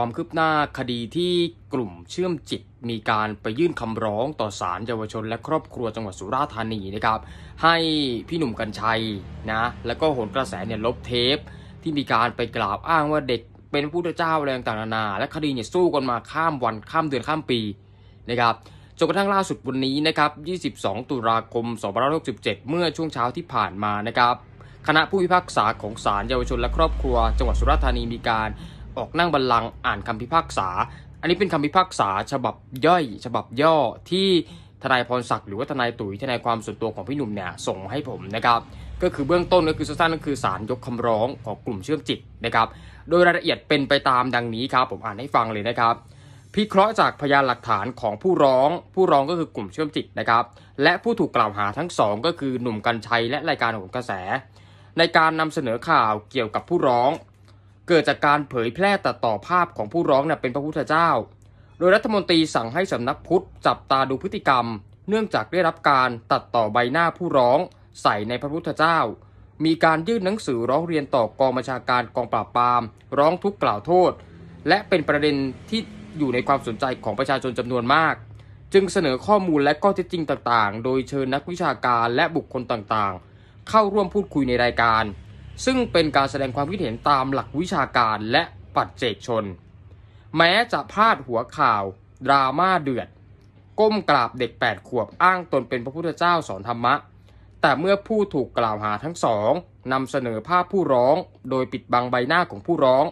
ความคืบหน้าคดีที่กลุ่มเชื่อมจิตมีการไปยื่นคำร้องต่อศาลเยาวชนและครอบครัวจังหวัดสุราษฎร์ธานีนะครับให้พี่หนุ่มกัญชัยนะแล้วก็โหนกระแสเนี่ยลบเทปที่มีการไปกล่าวอ้างว่าเด็กเป็นผู้เจ้าอะไรต่างๆนานา และคดีเนี่ยสู้กันมาข้ามวันข้ามเดือนข้ามปีนะครับจนกระทั่งล่าสุดวันนี้นะครับ 22 ตุลาคม 2567 เมื่อช่วงเช้าที่ผ่านมานะครับ คณะผู้พิพากษาของศาลเยาวชนและครอบครัว จังหวัดสุราษฎร์ธานีมีการออกนั่งบัลลังก์อ่านคำพิพากษา อันนี้เป็นคำพิพากษาฉบับย่อยฉบับย่อที่ทนายพรศักดิ์หรือว่าทนายตุ๋ยทนายความส่วนตัวของพี่หนุ่มเนี่ยส่งให้ผมนะครับก็คือเบื้องต้นก็คือสั้นก็คือสารยกคำร้องของกลุ่มเชื่อมจิตนะครับโดยรายละเอียดเป็นไปตามดังนี้ครับผมอ่านให้ฟังเลยนะครับพิเคราะห์จากพยานหลักฐานของผู้ร้อง ผู้ร้องก็คือกลุ่มเชื่อมจิตนะครับ และผู้ถูกกล่าวหาทั้งสองก็คือหนุ่มกัญชัยและรายการโหนกระแส ในการนำเสนอข่าวเกี่ยวกับผู้ร้องเกิดจากการเผยแพร่ตัดต่อภาพของผู้ร้องเนี่ยเป็นพระพุทธเจ้า โดยรัฐมนตรีสั่งให้สำนักพุทธจับตาดูพฤติกรรม เนื่องจากได้รับการตัดต่อใบหน้าผู้ร้องใส่ในพระพุทธเจ้า มีการยื่นหนังสือร้องเรียนต่อกองบัญชาการกองปราบปราม ร้องทุกข์กล่าวโทษ และเป็นประเด็นที่อยู่ในความสนใจของประชาชนจำนวนมาก จึงเสนอข้อมูลและข้อเท็จจริงต่าง ๆ โดยเชิญนักวิชาการและบุคคลต่างๆ เข้าร่วมพูดคุยในรายการซึ่งเป็นการแสดงความคิดเห็นตามหลักวิชาการและ ปัจเจกชน แม้จะพาดหัวข่าว ดราม่าเดือด ก้มกราบเด็ก8ขวบอ้างตนเป็นพระพุทธเจ้าสอนธรรมะ แต่เมื่อผู้ถูกกล่าวหาทั้งสองนำเสนอภาพผู้ร้องโดยปิดบังใบหน้าของผู้ร้อง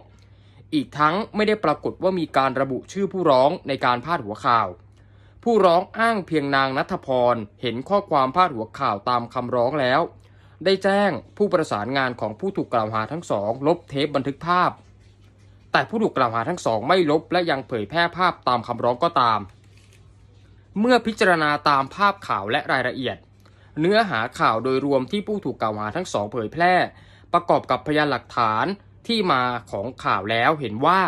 อีกทั้งไม่ได้ปรากฏว่ามีการระบุชื่อผู้ร้องในการพาดหัวข่าว ผู้ร้องอ้างเพียงนางนัทพรเห็นข้อความพาดหัวข่าวตามคำร้องแล้วได้แจ้งผู้ประสานงานของผู้ถูกกล่าวหาทั้งสอง ลบเทปบันทึกภาพ แต่ผู้ถูกกล่าวหาทั้งสองไม่ลบและยังเผยแพร่ภาพตามคำร้องก็ตาม เมื่อพิจารณาตามภาพข่าวและรายละเอียด เนื้อหาข่าวโดยรวมที่ผู้ถูกกล่าวหาทั้งสอง เผยแพร่ ประกอบกับพยานหลักฐานที่มาของข่าวแล้วเห็นว่า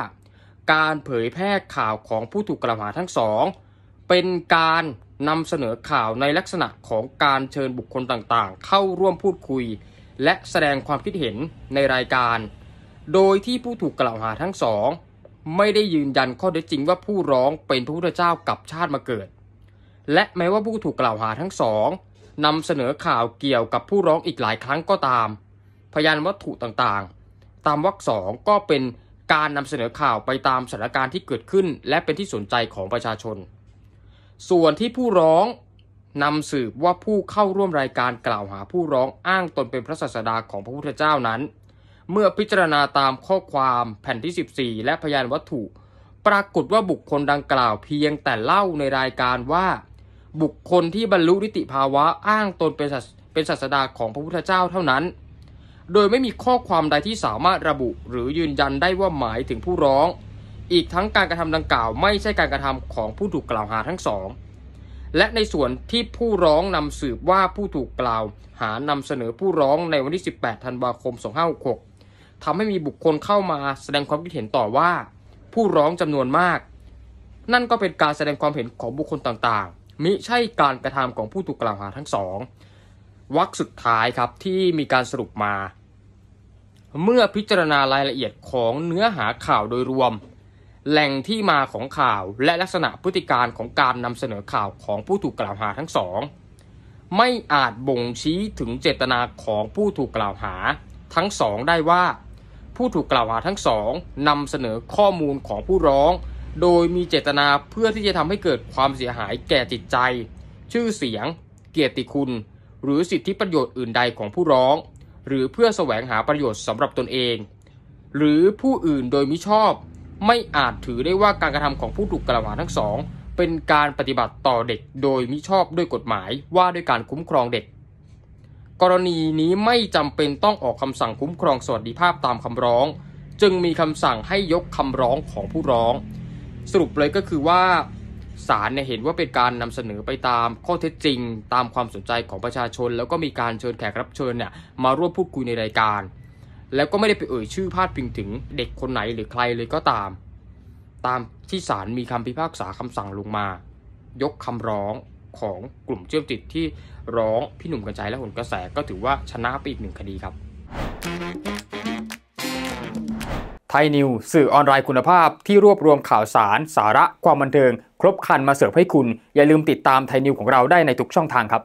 การเผยแพร่ข่าวของผู้ถูกกล่าวหาทั้งสองเป็นการนำเสนอข่าวในลักษณะของการเชิญบุคคลต่างๆ เข้าร่วมพูดคุย และแสดงความคิดเห็นในรายการ โดยที่ผู้ถูกกล่าวหาทั้งสอง ไม่ได้ยืนยันข้อเท็จจริงว่าผู้ร้องเป็นพระพุทธเจ้ากับชาติมาเกิด และแม้ว่าผู้ถูกกล่าวหาทั้งสองนำเสนอข่าวเกี่ยวกับผู้ร้องอีกหลายครั้งก็ตาม พยานวัตถุต่างๆ ตามวรรคสองก็เป็นการนำเสนอข่าวไปตามสถานการณ์ที่เกิดขึ้น และเป็นที่สนใจของประชาชนส่วนที่ผู้ร้องนำสืบว่าผู้เข้าร่วมรายการกล่าวหาผู้ร้องอ้างตนเป็นพระศาสดาของพระพุทธเจ้านั้น เมื่อพิจารณาตามข้อความแผ่นที่ 14 และพยานวัตถุ ปรากฏว่าบุคคลดังกล่าวเพียงแต่เล่าในรายการว่า บุคคลที่บรรลุนิติภาวะอ้างตนเป็นเป็นศาสดาของพระพุทธเจ้าเท่านั้น โดยไม่มีข้อความใดที่สามารถระบุ หรือยืนยันได้ว่าหมายถึงผู้ร้องอีกทั้งการกระทำดังกล่าวไม่ใช่การกระทำของผู้ถูกกล่าวหาทั้งสอง และในส่วนที่ผู้ร้องนำสืบว่าผู้ถูกกล่าวหานำเสนอผู้ร้องในวันที่ 18ธันวาคม2566ทำให้มีบุคคลเข้ามาแสดงความคิดเห็นต่อว่า ผู้ร้องจำนวนมาก นั่นก็เป็นการแสดงความเห็นของบุคคลต่างๆมิใช่การกระทำของผู้ถูกกล่าวหาทั้งสองวักสุดท้ายครับที่มีการสรุปมา เมื่อพิจารณารายละเอียดของเนื้อหาข่าวโดยรวมแหล่งที่มาของข่าวและลักษณะพฤติการของการนำเสนอข่าวของผู้ถูกกล่าวหาทั้งสองไม่อาจบ่งชี้ถึงเจตนาของผู้ถูกกล่าวหา ทั้งสองได้ว่า ผู้ถูกกล่าวหาทั้งสองนำเสนอข้อมูลของผู้ร้อง โดยมีเจตนาเพื่อที่จะทำให้เกิดความเสียหายแก่จิตใจ ชื่อเสียง เกียรติคุณ หรือสิทธิประโยชน์อื่นใดของผู้ร้อง หรือเพื่อแสวงหาประโยชน์สำหรับตนเอง หรือผู้อื่นโดยมิชอบไม่อาจถือได้ว่าการกระทำของผู้ถูกกล่าวหาทั้งสองเป็นการปฏิบัติต่อเด็ก โดยมิชอบด้วยกฎหมายว่าด้วยการคุ้มครองเด็ก กรณีนี้ไม่จำเป็นต้องออกคำสั่งคุ้มครองสวัสดิภาพตามคำร้อง จึงมีคำสั่งให้ยกคำร้องของผู้ร้อง สรุปเลยก็คือว่าศาลเนี่ยเห็นว่าเป็นการนำเสนอไปตามข้อเท็จจริง ตามความสนใจของประชาชน แล้วก็มีการเชิญแขกรับเชิญเนี่ยมาร่วมพูดคุยในรายการแล้วก็ไม่ได้ไปเอ่ยชื่อพาดพิงถึงเด็กคนไหนหรือใครเลยก็ตาม ตามที่ศาลมีคำพิพากษาคำสั่งลงมา ยกคำร้องของกลุ่มเชื่อมติดที่ร้องพี่หนุ่มกัญชัยและหุ่นกระแสก็ถือว่าชนะไปอีกหนึ่งคดีครับ ไทยนิว สื่อออนไลน์คุณภาพที่รวบรวมข่าวสาร สาระความบันเทิง ครบครันมาเสิร์ฟให้คุณ อย่าลืมติดตามไทยนิวของเราได้ในทุกช่องทางครับ